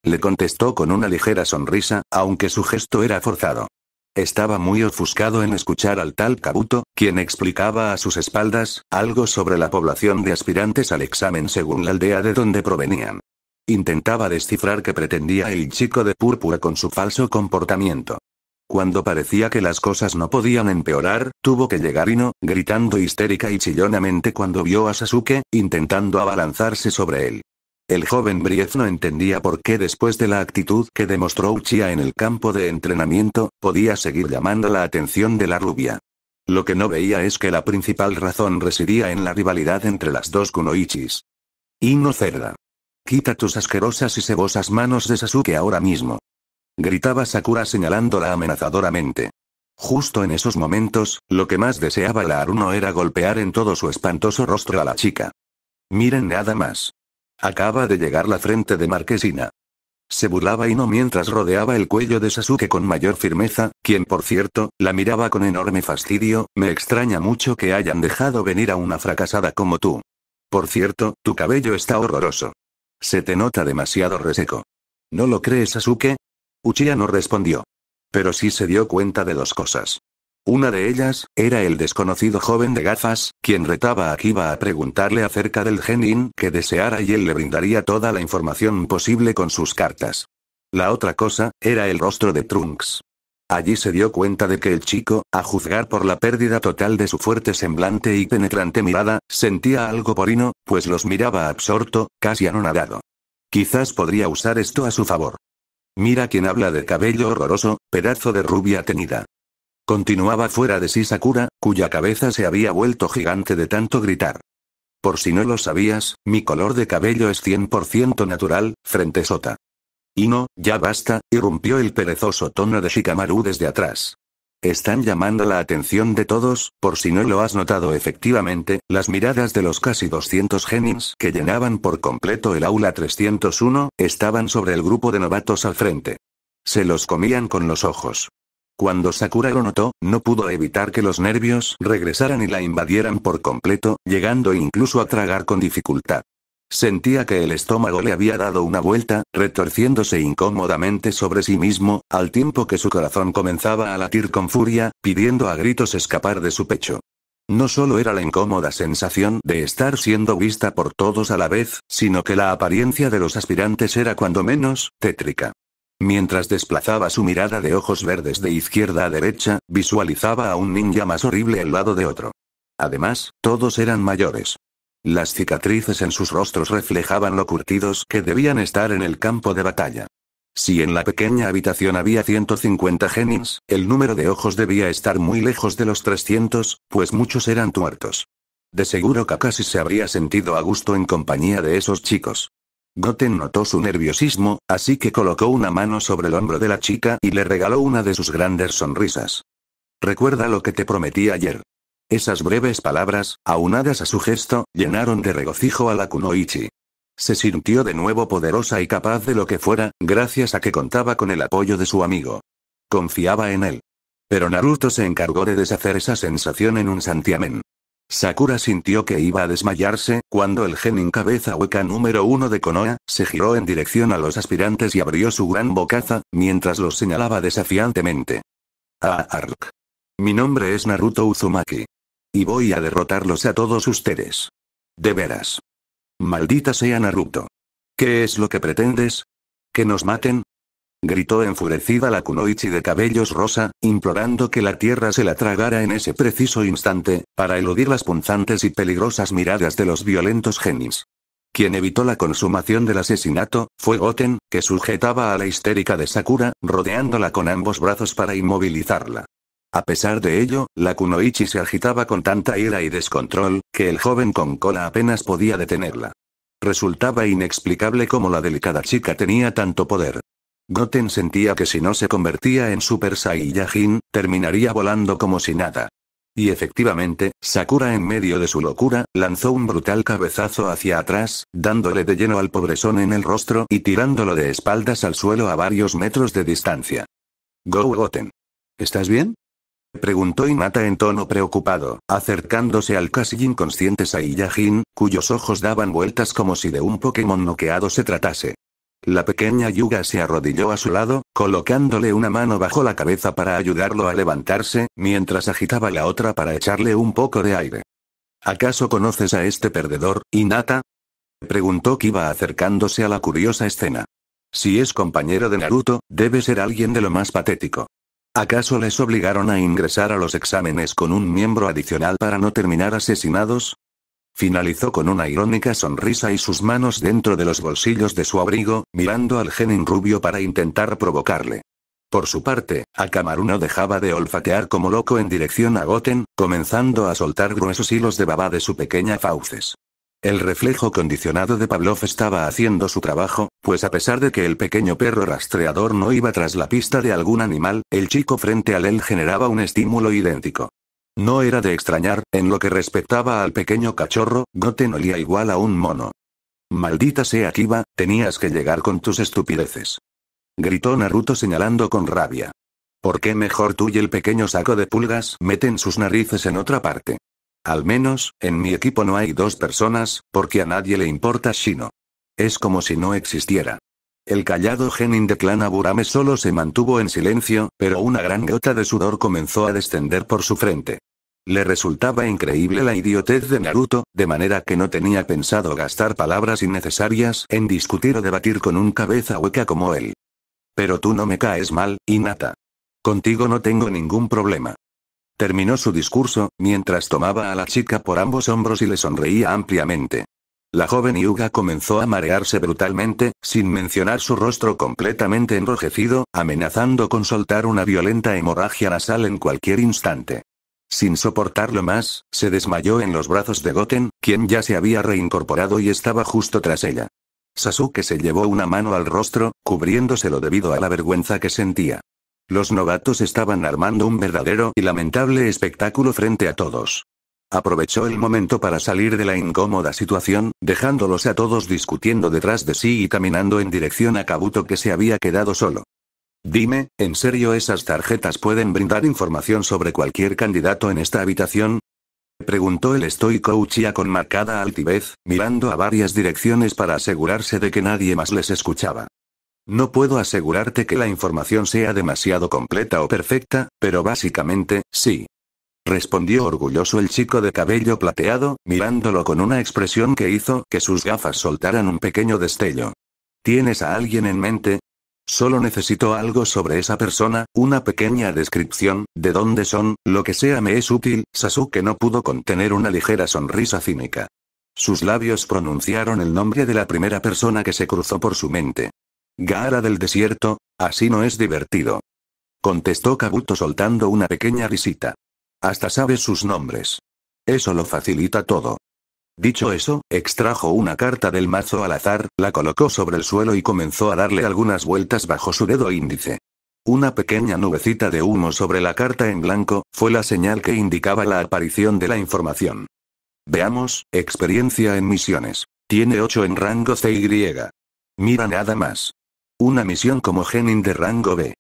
Le contestó con una ligera sonrisa, aunque su gesto era forzado. Estaba muy ofuscado en escuchar al tal Kabuto, quien explicaba a sus espaldas, algo sobre la población de aspirantes al examen según la aldea de donde provenían. Intentaba descifrar qué pretendía el chico de púrpura con su falso comportamiento. Cuando parecía que las cosas no podían empeorar, tuvo que llegar Ino, gritando histérica y chillonamente cuando vio a Sasuke, intentando abalanzarse sobre él. El joven Brief no entendía por qué después de la actitud que demostró Uchiha en el campo de entrenamiento, podía seguir llamando la atención de la rubia. Lo que no veía es que la principal razón residía en la rivalidad entre las dos kunoichis. Ino cerda. Quita tus asquerosas y cebosas manos de Sasuke ahora mismo. Gritaba Sakura señalándola amenazadoramente. Justo en esos momentos, lo que más deseaba la Aruno era golpear en todo su espantoso rostro a la chica. Miren nada más. Acaba de llegar la frente de Marquesina. Se burlaba y no mientras rodeaba el cuello de Sasuke con mayor firmeza, quien por cierto, la miraba con enorme fastidio, me extraña mucho que hayan dejado venir a una fracasada como tú. Por cierto, tu cabello está horroroso. Se te nota demasiado reseco. ¿No lo crees Sasuke? Uchiha no respondió. Pero sí se dio cuenta de dos cosas. Una de ellas, era el desconocido joven de gafas, quien retaba a Kiba a preguntarle acerca del genin que deseara y él le brindaría toda la información posible con sus cartas. La otra cosa, era el rostro de Trunks. Allí se dio cuenta de que el chico, a juzgar por la pérdida total de su fuerte semblante y penetrante mirada, sentía algo porino, pues los miraba absorto, casi anonadado. Quizás podría usar esto a su favor. Mira quien habla de cabello horroroso, pedazo de rubia tenida. Continuaba fuera de sí Sakura, cuya cabeza se había vuelto gigante de tanto gritar. Por si no lo sabías, mi color de cabello es 100% natural, frente sota. Y no, ya basta, irrumpió el perezoso tono de Shikamaru desde atrás. Están llamando la atención de todos, por si no lo has notado efectivamente, las miradas de los casi 200 genins que llenaban por completo el aula 301, estaban sobre el grupo de novatos al frente. Se los comían con los ojos. Cuando Sakura lo notó, no pudo evitar que los nervios regresaran y la invadieran por completo, llegando incluso a tragar con dificultad. Sentía que el estómago le había dado una vuelta, retorciéndose incómodamente sobre sí mismo, al tiempo que su corazón comenzaba a latir con furia, pidiendo a gritos escapar de su pecho. No solo era la incómoda sensación de estar siendo vista por todos a la vez, sino que la apariencia de los aspirantes era cuando menos, tétrica. Mientras desplazaba su mirada de ojos verdes de izquierda a derecha, visualizaba a un ninja más horrible al lado de otro. Además, todos eran mayores. Las cicatrices en sus rostros reflejaban lo curtidos que debían estar en el campo de batalla. Si en la pequeña habitación había 150 genins, el número de ojos debía estar muy lejos de los 300, pues muchos eran tuertos. De seguro Kakashi se habría sentido a gusto en compañía de esos chicos. Goten notó su nerviosismo, así que colocó una mano sobre el hombro de la chica y le regaló una de sus grandes sonrisas. Recuerda lo que te prometí ayer. Esas breves palabras, aunadas a su gesto, llenaron de regocijo a la Kunoichi. Se sintió de nuevo poderosa y capaz de lo que fuera, gracias a que contaba con el apoyo de su amigo. Confiaba en él. Pero Naruto se encargó de deshacer esa sensación en un santiamén. Sakura sintió que iba a desmayarse, cuando el genin cabeza hueca número uno de Konoha, se giró en dirección a los aspirantes y abrió su gran bocaza, mientras los señalaba desafiantemente. Ah, Ark. Mi nombre es Naruto Uzumaki. Y voy a derrotarlos a todos ustedes. De veras. Maldita sea Naruto. ¿Qué es lo que pretendes? ¿Que nos maten? gritó enfurecida la kunoichi de cabellos rosa, implorando que la tierra se la tragara en ese preciso instante, para eludir las punzantes y peligrosas miradas de los violentos genis. Quien evitó la consumación del asesinato, fue Goten, que sujetaba a la histérica de Sakura, rodeándola con ambos brazos para inmovilizarla. A pesar de ello, la Kunoichi se agitaba con tanta ira y descontrol, que el joven con cola apenas podía detenerla. Resultaba inexplicable cómo la delicada chica tenía tanto poder. Goten sentía que si no se convertía en Super Saiyajin, terminaría volando como si nada. Y efectivamente, Sakura en medio de su locura, lanzó un brutal cabezazo hacia atrás, dándole de lleno al pobrezón en el rostro y tirándolo de espaldas al suelo a varios metros de distancia. Go Goten. ¿Estás bien? Preguntó Inata en tono preocupado, acercándose al casi inconsciente Saiyajin, cuyos ojos daban vueltas como si de un Pokémon noqueado se tratase. La pequeña Yuga se arrodilló a su lado, colocándole una mano bajo la cabeza para ayudarlo a levantarse, mientras agitaba la otra para echarle un poco de aire. ¿Acaso conoces a este perdedor, Inata? Preguntó Kiba acercándose a la curiosa escena. Si es compañero de Naruto, debe ser alguien de lo más patético. ¿Acaso les obligaron a ingresar a los exámenes con un miembro adicional para no terminar asesinados? Finalizó con una irónica sonrisa y sus manos dentro de los bolsillos de su abrigo, mirando al genin rubio para intentar provocarle. Por su parte, Akamaru no dejaba de olfatear como loco en dirección a Goten, comenzando a soltar gruesos hilos de baba de su pequeña fauces. El reflejo condicionado de Pavlov estaba haciendo su trabajo, pues a pesar de que el pequeño perro rastreador no iba tras la pista de algún animal, el chico frente a él generaba un estímulo idéntico. No era de extrañar, en lo que respectaba al pequeño cachorro, Goten olía igual a un mono. Maldita sea Kiba, tenías que llegar con tus estupideces. Gritó Naruto señalando con rabia. ¿Por qué mejor tú y el pequeño saco de pulgas meten sus narices en otra parte? Al menos, en mi equipo no hay dos personas, porque a nadie le importa Shino. Es como si no existiera. El callado genin de clan Aburame solo se mantuvo en silencio, pero una gran gota de sudor comenzó a descender por su frente. Le resultaba increíble la idiotez de Naruto, de manera que no tenía pensado gastar palabras innecesarias en discutir o debatir con un cabeza hueca como él. Pero tú no me caes mal, Inata. Contigo no tengo ningún problema. Terminó su discurso, mientras tomaba a la chica por ambos hombros y le sonreía ampliamente. La joven Yuga comenzó a marearse brutalmente, sin mencionar su rostro completamente enrojecido, amenazando con soltar una violenta hemorragia nasal en cualquier instante. Sin soportarlo más, se desmayó en los brazos de Goten, quien ya se había reincorporado y estaba justo tras ella. Sasuke se llevó una mano al rostro, cubriéndoselo debido a la vergüenza que sentía. Los novatos estaban armando un verdadero y lamentable espectáculo frente a todos. Aprovechó el momento para salir de la incómoda situación, dejándolos a todos discutiendo detrás de sí y caminando en dirección a Kabuto que se había quedado solo. Dime, ¿en serio esas tarjetas pueden brindar información sobre cualquier candidato en esta habitación? Preguntó el estoico Uchiha con marcada altivez, mirando a varias direcciones para asegurarse de que nadie más les escuchaba. No puedo asegurarte que la información sea demasiado completa o perfecta, pero básicamente, sí respondió orgulloso el chico de cabello plateado, mirándolo con una expresión que hizo que sus gafas soltaran un pequeño destello. ¿Tienes a alguien en mente? Solo necesito algo sobre esa persona, una pequeña descripción, de dónde son, lo que sea me es útil, Sasuke no pudo contener una ligera sonrisa cínica. Sus labios pronunciaron el nombre de la primera persona que se cruzó por su mente. Gaara del desierto, así no es divertido. Contestó Kabuto soltando una pequeña risita. Hasta sabe sus nombres. Eso lo facilita todo. Dicho eso, extrajo una carta del mazo al azar, la colocó sobre el suelo y comenzó a darle algunas vueltas bajo su dedo índice. Una pequeña nubecita de humo sobre la carta en blanco, fue la señal que indicaba la aparición de la información. Veamos, experiencia en misiones. Tiene 8 en rango Y. Mira nada más. Una misión como Genin de rango B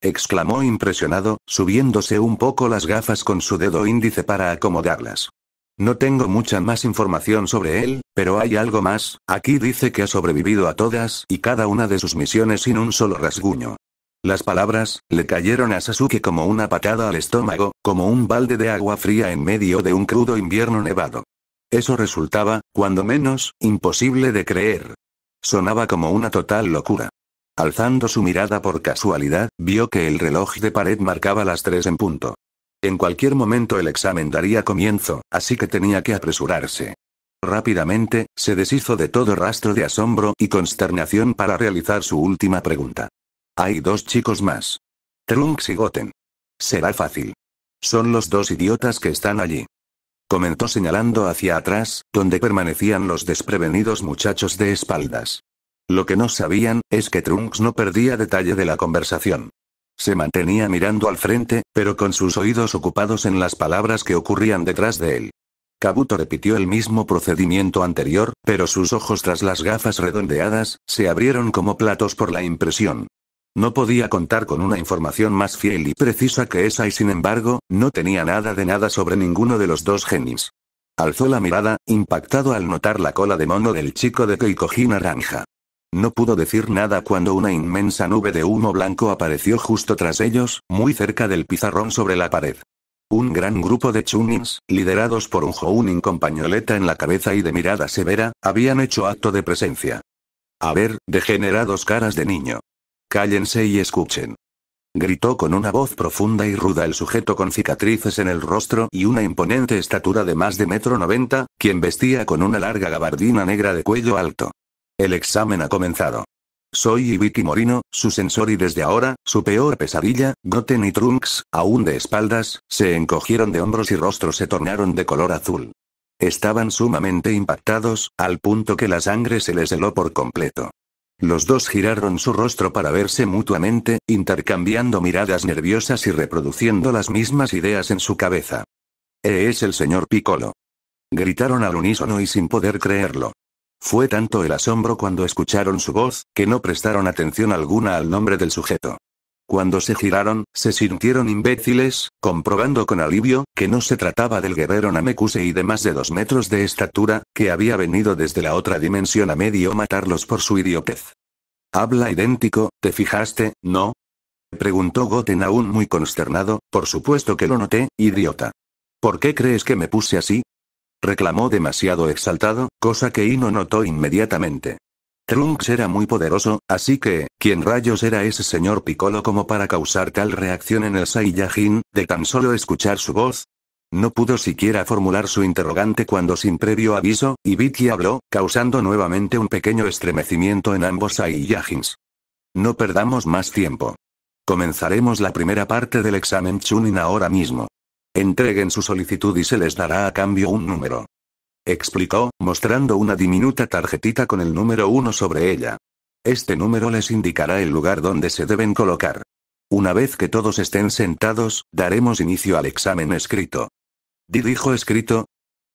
exclamó impresionado, subiéndose un poco las gafas con su dedo índice para acomodarlas. No tengo mucha más información sobre él, pero hay algo más, aquí dice que ha sobrevivido a todas y cada una de sus misiones sin un solo rasguño. Las palabras, le cayeron a Sasuke como una patada al estómago, como un balde de agua fría en medio de un crudo invierno nevado. Eso resultaba, cuando menos, imposible de creer. Sonaba como una total locura. Alzando su mirada por casualidad, vio que el reloj de pared marcaba las tres en punto. En cualquier momento el examen daría comienzo, así que tenía que apresurarse. Rápidamente, se deshizo de todo rastro de asombro y consternación para realizar su última pregunta. Hay dos chicos más. Trunks y Goten. Será fácil. Son los dos idiotas que están allí. Comentó señalando hacia atrás, donde permanecían los desprevenidos muchachos de espaldas. Lo que no sabían, es que Trunks no perdía detalle de la conversación. Se mantenía mirando al frente, pero con sus oídos ocupados en las palabras que ocurrían detrás de él. Kabuto repitió el mismo procedimiento anterior, pero sus ojos tras las gafas redondeadas, se abrieron como platos por la impresión. No podía contar con una información más fiel y precisa que esa y sin embargo, no tenía nada de nada sobre ninguno de los dos genis. Alzó la mirada, impactado al notar la cola de mono del chico de Keikoji naranja. No pudo decir nada cuando una inmensa nube de humo blanco apareció justo tras ellos, muy cerca del pizarrón sobre la pared. Un gran grupo de chunins, liderados por un Jounin con pañoleta en la cabeza y de mirada severa, habían hecho acto de presencia. A ver, degenerados caras de niño. Cállense y escuchen gritó con una voz profunda y ruda el sujeto con cicatrices en el rostro y una imponente estatura de más de metro noventa, quien vestía con una larga gabardina negra de cuello alto. El examen ha comenzado. Soy Ibiki Morino, su sensor y desde ahora, su peor pesadilla, Goten y Trunks, aún de espaldas, se encogieron de hombros y rostros se tornaron de color azul. Estaban sumamente impactados, al punto que la sangre se les heló por completo. Los dos giraron su rostro para verse mutuamente, intercambiando miradas nerviosas y reproduciendo las mismas ideas en su cabeza. es el señor Piccolo. Gritaron al unísono y sin poder creerlo. Fue tanto el asombro cuando escucharon su voz, que no prestaron atención alguna al nombre del sujeto. Cuando se giraron, se sintieron imbéciles, comprobando con alivio, que no se trataba del guerrero y de más de dos metros de estatura, que había venido desde la otra dimensión a medio matarlos por su idiotez. Habla idéntico, ¿te fijaste, no? Preguntó Goten aún muy consternado, por supuesto que lo noté, idiota. ¿Por qué crees que me puse así? Reclamó demasiado exaltado, cosa que Ino notó inmediatamente. Trunks era muy poderoso, así que, ¿quién rayos era ese señor Piccolo como para causar tal reacción en el Saiyajin, de tan solo escuchar su voz? No pudo siquiera formular su interrogante cuando sin previo aviso, Ibiki habló, causando nuevamente un pequeño estremecimiento en ambos Saiyajins. No perdamos más tiempo. Comenzaremos la primera parte del examen Chunin ahora mismo. Entreguen su solicitud y se les dará a cambio un número. Explicó, mostrando una diminuta tarjetita con el número 1 sobre ella. Este número les indicará el lugar donde se deben colocar. Una vez que todos estén sentados, daremos inicio al examen escrito. Dirijo escrito.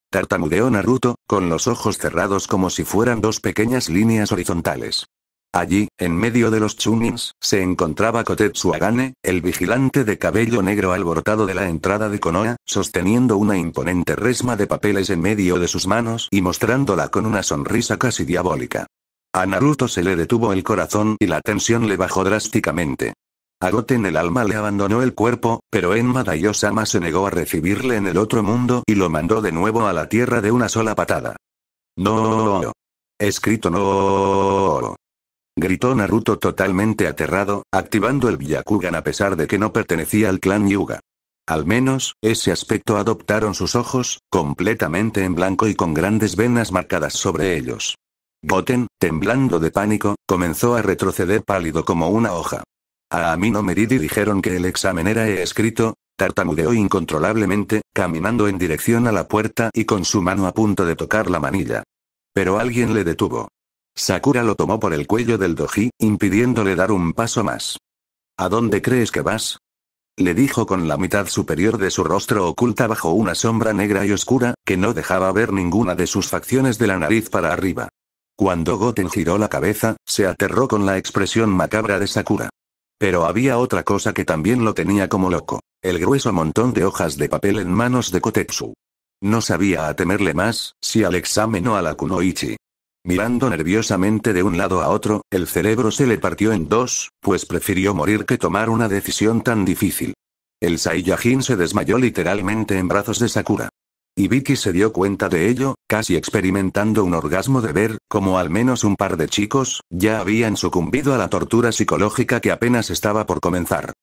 Tartamudeó Naruto, con los ojos cerrados como si fueran dos pequeñas líneas horizontales. Allí, en medio de los chunins, se encontraba Kotetsu Agane, el vigilante de cabello negro alborotado de la entrada de Konoha, sosteniendo una imponente resma de papeles en medio de sus manos y mostrándola con una sonrisa casi diabólica. A Naruto se le detuvo el corazón y la tensión le bajó drásticamente. A en el alma le abandonó el cuerpo, pero Enma Daiyosama se negó a recibirle en el otro mundo y lo mandó de nuevo a la tierra de una sola patada. No. Escrito no. Gritó Naruto totalmente aterrado, activando el Byakugan a pesar de que no pertenecía al clan Yuga. Al menos, ese aspecto adoptaron sus ojos, completamente en blanco y con grandes venas marcadas sobre ellos. Goten, temblando de pánico, comenzó a retroceder pálido como una hoja. A Amino Meridi dijeron que el examen era escrito, tartamudeó incontrolablemente, caminando en dirección a la puerta y con su mano a punto de tocar la manilla. Pero alguien le detuvo. Sakura lo tomó por el cuello del doji, impidiéndole dar un paso más. ¿A dónde crees que vas? Le dijo con la mitad superior de su rostro oculta bajo una sombra negra y oscura, que no dejaba ver ninguna de sus facciones de la nariz para arriba. Cuando Goten giró la cabeza, se aterró con la expresión macabra de Sakura. Pero había otra cosa que también lo tenía como loco. El grueso montón de hojas de papel en manos de Kotetsu. No sabía a temerle más, si al examen o a la Kunoichi. Mirando nerviosamente de un lado a otro, el cerebro se le partió en dos, pues prefirió morir que tomar una decisión tan difícil. El Saiyajin se desmayó literalmente en brazos de Sakura. Y Vicky se dio cuenta de ello, casi experimentando un orgasmo de ver, como al menos un par de chicos, ya habían sucumbido a la tortura psicológica que apenas estaba por comenzar.